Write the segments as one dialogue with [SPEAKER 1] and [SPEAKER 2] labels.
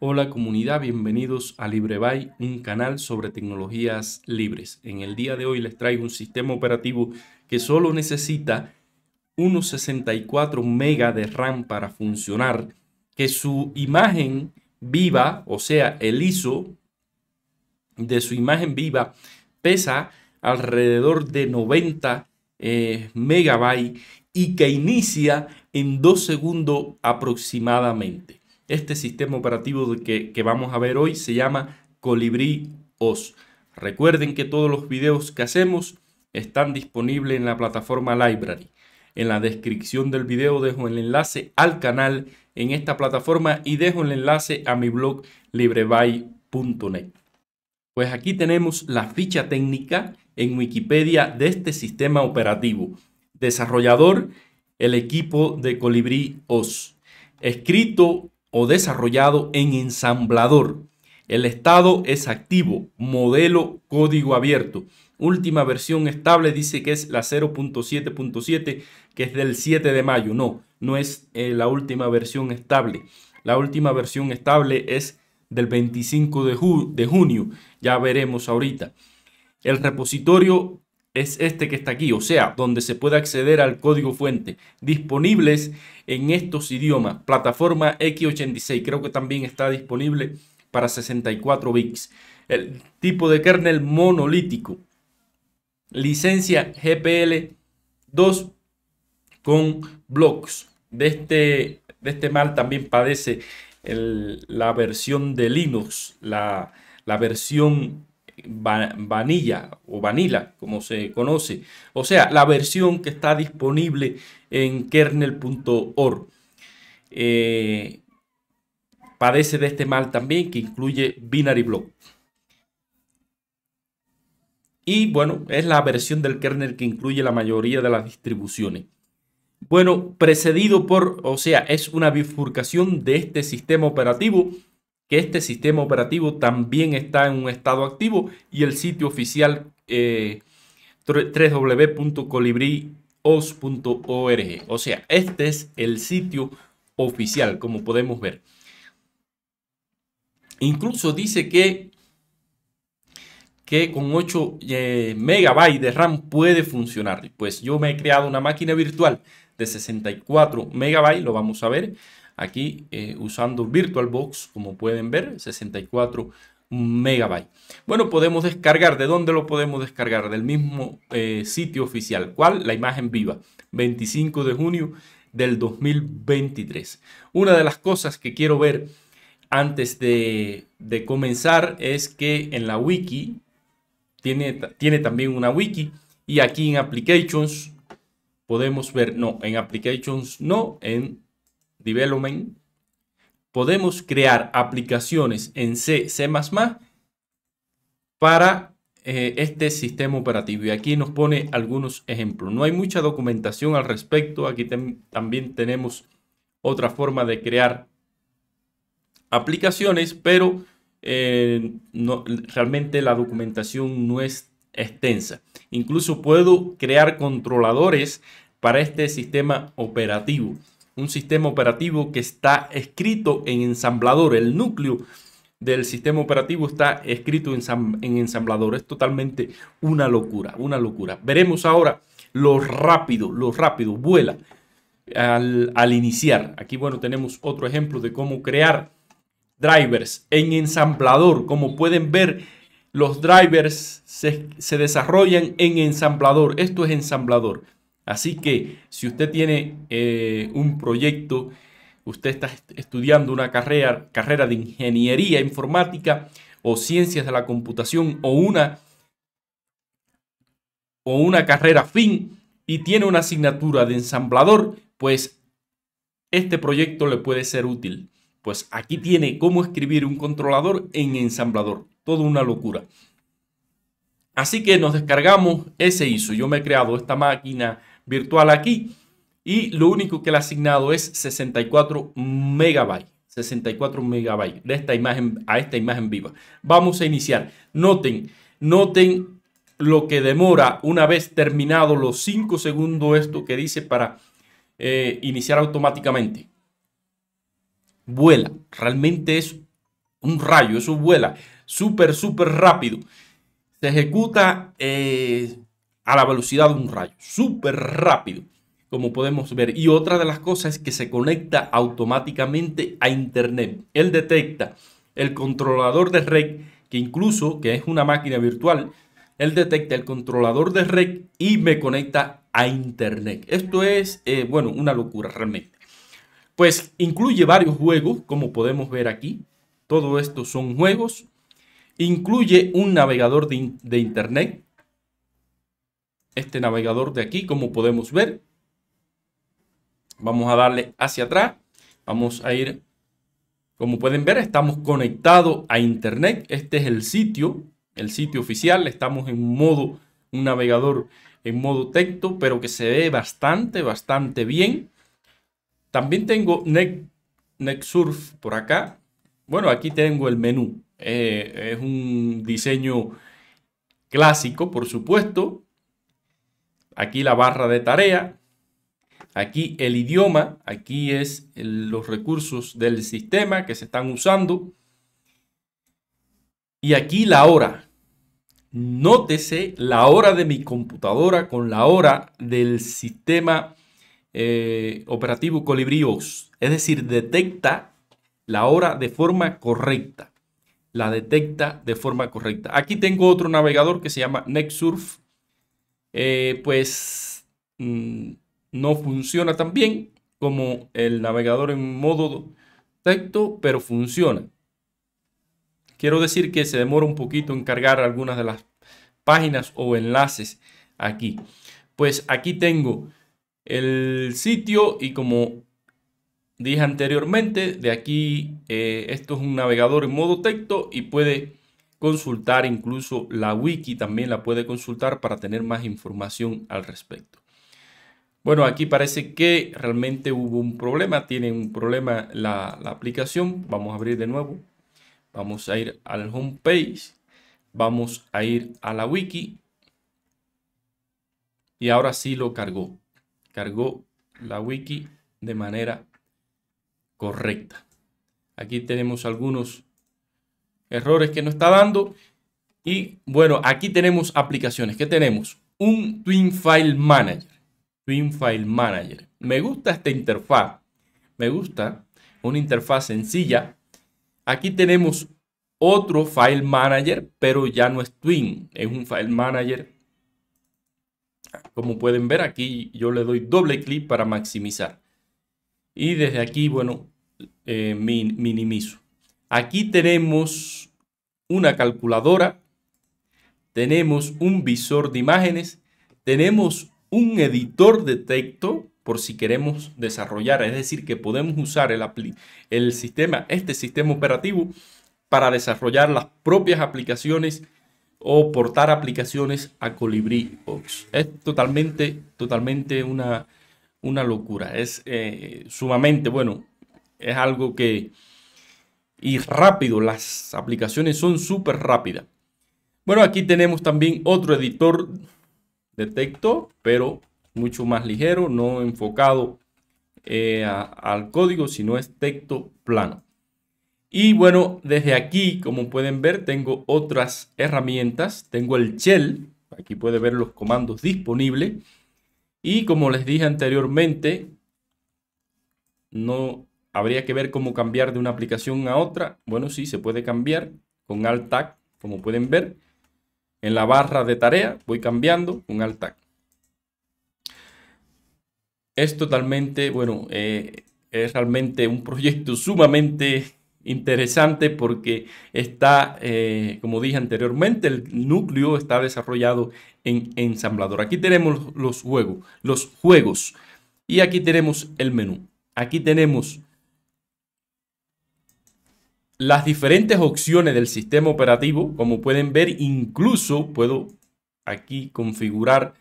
[SPEAKER 1] Hola comunidad, bienvenidos a LibreBay, un canal sobre tecnologías libres. En el día de hoy les traigo un sistema operativo que solo necesita unos 64 MB de RAM para funcionar, que su imagen viva, o sea, el ISO de su imagen viva pesa alrededor de 90 eh, megabytes y que inicia en 2 segundos aproximadamente. Este sistema operativo que, vamos a ver hoy se llama Colibri OS. Recuerden que todos los videos que hacemos están disponibles en la plataforma Library. En la descripción del video dejo el enlace al canal en esta plataforma y dejo el enlace a mi blog Libreby.net Pues aquí tenemos la ficha técnica en Wikipedia de este sistema operativo. Desarrollador, el equipo de Colibri OS. Escrito o desarrollado en ensamblador. El estado es activo, modelo código abierto. Última versión estable dice que es la 0.7.7, que es del 7 de mayo. No, no es eh, la última versión estable. La última versión estable es del 25 de, de junio. Ya veremos ahorita. El repositorio es este que está aquí, o sea, donde se puede acceder al código fuente disponibles en estos idiomas. Plataforma X86 creo que también está disponible para 64 bits. El tipo de kernel monolítico. Licencia GPL 2 con blocks. De este, de este mal también padece la versión de Linux, la, la versión Vanilla o Vanilla, como se conoce, o sea, la versión que está disponible en kernel.org. Eh, padece de este mal también, que incluye Binary Block. Y bueno, es la versión del kernel que incluye la mayoría de las distribuciones. Bueno, precedido por, o sea, es una bifurcación de este sistema operativo que este sistema operativo también está en un estado activo y el sitio oficial eh, www.colibrios.org. O sea, este es el sitio oficial, como podemos ver. Incluso dice que, que con 8 eh, megabytes de RAM puede funcionar. Pues yo me he creado una máquina virtual de 64 megabytes, lo vamos a ver aquí eh, usando VirtualBox, como pueden ver, 64 megabytes. Bueno, podemos descargar. ¿De dónde lo podemos descargar? Del mismo eh, sitio oficial. ¿Cuál? La imagen viva. 25 de junio del 2023. Una de las cosas que quiero ver antes de, comenzar es que en la wiki, tiene, tiene también una wiki, y aquí en Applications podemos ver, no, en Applications no, en Development, podemos crear aplicaciones en C, C++ para eh, este sistema operativo. Y aquí nos pone algunos ejemplos. No hay mucha documentación al respecto. Aquí también tenemos otra forma de crear aplicaciones, pero eh, realmente la documentación no es extensa. Incluso puedo crear controladores para este sistema operativo un sistema operativo que está escrito en ensamblador. El núcleo del sistema operativo está escrito en ensamblador. Es totalmente una locura, una locura. Veremos ahora lo rápido, lo rápido, vuela al, iniciar. Aquí, bueno, tenemos otro ejemplo de cómo crear drivers en ensamblador. Como pueden ver, los drivers se, desarrollan en ensamblador. Esto es ensamblador. Así que si usted tiene eh, un proyecto, usted está estudiando una carrera, carrera de ingeniería informática o ciencias de la computación o una, o una carrera fin y tiene una asignatura de ensamblador, pues este proyecto le puede ser útil. Pues aquí tiene cómo escribir un controlador en ensamblador. Toda una locura. Así que nos descargamos ese ISO. Yo me he creado esta máquina virtual aquí. Y lo único que le ha asignado es 64 megabytes. 64 megabytes de esta imagen a esta imagen viva. Vamos a iniciar. Noten, noten lo que demora una vez terminado los 5 segundos esto que dice para eh, iniciar automáticamente. Vuela, realmente es un rayo, eso vuela súper, súper rápido. Se ejecuta eh, a la velocidad de un rayo, súper rápido, como podemos ver. Y otra de las cosas es que se conecta automáticamente a Internet. Él detecta el controlador de red, que incluso, que es una máquina virtual, él detecta el controlador de red y me conecta a Internet. Esto es, eh, bueno, una locura realmente. Pues incluye varios juegos, como podemos ver aquí. Todo esto son juegos. Incluye un navegador de, de Internet este navegador de aquí, como podemos ver. Vamos a darle hacia atrás. Vamos a ir, como pueden ver, estamos conectados a Internet. Este es el sitio, el sitio oficial. Estamos en modo, un navegador en modo texto, pero que se ve bastante, bastante bien. También tengo Net, por acá. Bueno, aquí tengo el menú. Eh, es un diseño clásico, por supuesto aquí la barra de tarea, aquí el idioma, aquí es los recursos del sistema que se están usando y aquí la hora. Nótese la hora de mi computadora con la hora del sistema eh, operativo Colibríos. Es decir, detecta la hora de forma correcta. La detecta de forma correcta. Aquí tengo otro navegador que se llama Nexurf. Eh, pues mm, no funciona tan bien como el navegador en modo texto, pero funciona. Quiero decir que se demora un poquito en cargar algunas de las páginas o enlaces aquí. Pues aquí tengo el sitio y como dije anteriormente, de aquí eh, esto es un navegador en modo texto y puede consultar, incluso la wiki también la puede consultar para tener más información al respecto. Bueno, aquí parece que realmente hubo un problema, tiene un problema la, aplicación. Vamos a abrir de nuevo. Vamos a ir al homepage. Vamos a ir a la wiki. Y ahora sí lo cargó. Cargó la wiki de manera correcta. Aquí tenemos algunos errores que no está dando. Y bueno, aquí tenemos aplicaciones. ¿Qué tenemos? Un Twin File Manager. Twin File Manager. Me gusta esta interfaz. Me gusta una interfaz sencilla. Aquí tenemos otro File Manager, pero ya no es Twin. Es un File Manager. Como pueden ver aquí, yo le doy doble clic para maximizar. Y desde aquí, bueno, eh, minimizo. Aquí tenemos una calculadora, tenemos un visor de imágenes, tenemos un editor de texto por si queremos desarrollar, es decir, que podemos usar el, sistema, este sistema operativo para desarrollar las propias aplicaciones o portar aplicaciones a Colibri Ox. Es totalmente, totalmente una, una locura. Es eh, sumamente, bueno, es algo que, y rápido. Las aplicaciones son súper rápidas. Bueno, aquí tenemos también otro editor de texto, pero mucho más ligero, no enfocado eh, al código, sino es texto plano. Y bueno, desde aquí, como pueden ver, tengo otras herramientas. Tengo el shell, aquí puede ver los comandos disponibles. Y como les dije anteriormente, no Habría que ver cómo cambiar de una aplicación a otra. Bueno, sí, se puede cambiar con Alt como pueden ver. En la barra de tarea voy cambiando con Alt Es totalmente, bueno, eh, es realmente un proyecto sumamente interesante porque está, eh, como dije anteriormente, el núcleo está desarrollado en ensamblador. Aquí tenemos los juegos, los juegos. Y aquí tenemos el menú. Aquí tenemos las diferentes opciones del sistema operativo. Como pueden ver, incluso puedo aquí configurar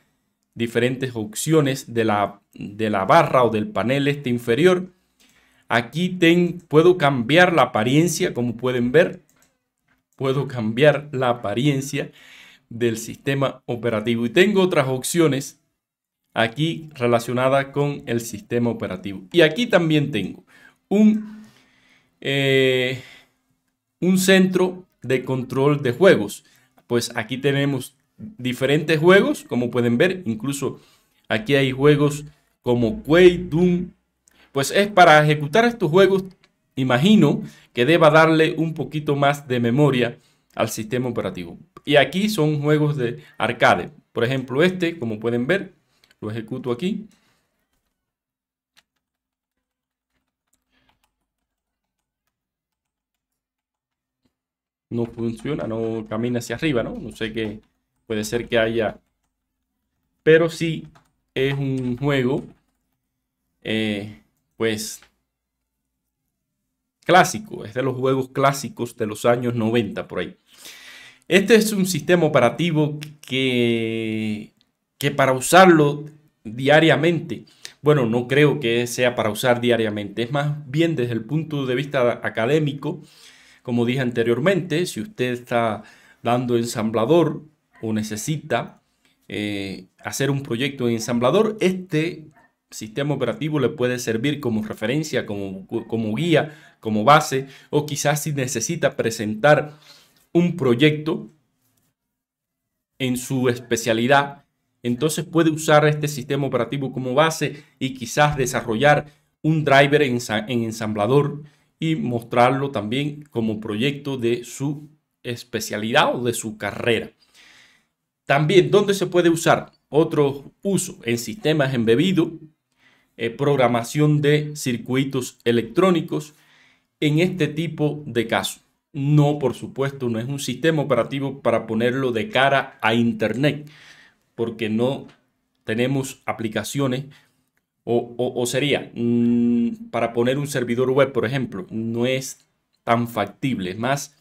[SPEAKER 1] diferentes opciones de la, de la barra o del panel este inferior. Aquí tengo puedo cambiar la apariencia, como pueden ver. Puedo cambiar la apariencia del sistema operativo. Y tengo otras opciones aquí relacionadas con el sistema operativo. Y aquí también tengo un... Eh, un centro de control de juegos. Pues aquí tenemos diferentes juegos, como pueden ver, incluso aquí hay juegos como Quake, Doom. Pues es para ejecutar estos juegos, imagino que deba darle un poquito más de memoria al sistema operativo. Y aquí son juegos de arcade. Por ejemplo, este, como pueden ver, lo ejecuto aquí. no funciona, no camina hacia arriba, ¿no? No sé qué puede ser que haya. Pero sí es un juego, eh, pues, clásico. Es de los juegos clásicos de los años 90 por ahí. Este es un sistema operativo que, que para usarlo diariamente, bueno, no creo que sea para usar diariamente, es más bien desde el punto de vista académico, como dije anteriormente, si usted está dando ensamblador o necesita eh, hacer un proyecto en ensamblador, este sistema operativo le puede servir como referencia, como, como guía, como base, o quizás si necesita presentar un proyecto en su especialidad, entonces puede usar este sistema operativo como base y quizás desarrollar un driver en, ensamblador y mostrarlo también como proyecto de su especialidad o de su carrera. También, ¿dónde se puede usar? Otro uso en sistemas embebidos, eh, programación de circuitos electrónicos, en este tipo de casos. No, por supuesto, no es un sistema operativo para ponerlo de cara a Internet, porque no tenemos aplicaciones o, sería, mm, para poner un servidor web, por ejemplo, no es tan factible. Es más,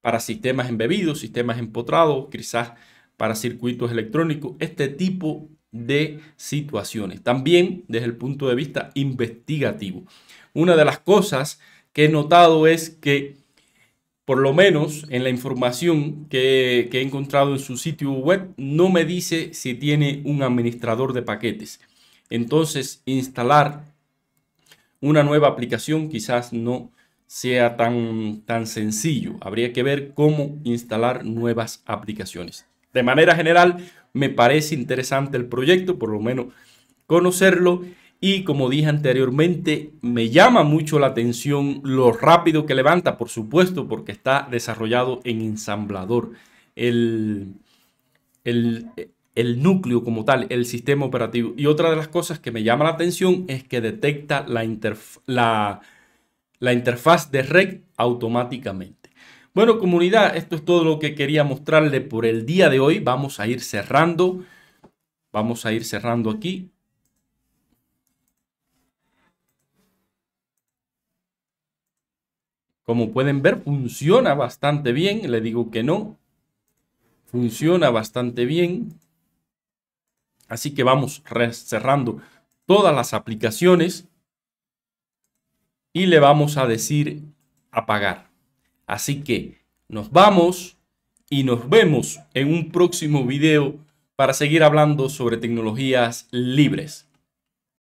[SPEAKER 1] para sistemas embebidos, sistemas empotrados, quizás para circuitos electrónicos, este tipo de situaciones. También desde el punto de vista investigativo. Una de las cosas que he notado es que, por lo menos en la información que he encontrado en su sitio web, no me dice si tiene un administrador de paquetes entonces instalar una nueva aplicación quizás no sea tan, tan sencillo. Habría que ver cómo instalar nuevas aplicaciones. De manera general, me parece interesante el proyecto, por lo menos conocerlo. Y como dije anteriormente, me llama mucho la atención lo rápido que levanta, por supuesto, porque está desarrollado en ensamblador. El, el, el núcleo como tal, el sistema operativo. Y otra de las cosas que me llama la atención es que detecta la, la, interfaz de red automáticamente. Bueno, comunidad, esto es todo lo que quería mostrarle por el día de hoy. Vamos a ir cerrando. Vamos a ir cerrando aquí. Como pueden ver, funciona bastante bien. Le digo que no. Funciona bastante bien. Así que vamos cerrando todas las aplicaciones y le vamos a decir apagar. Así que nos vamos y nos vemos en un próximo video para seguir hablando sobre tecnologías libres.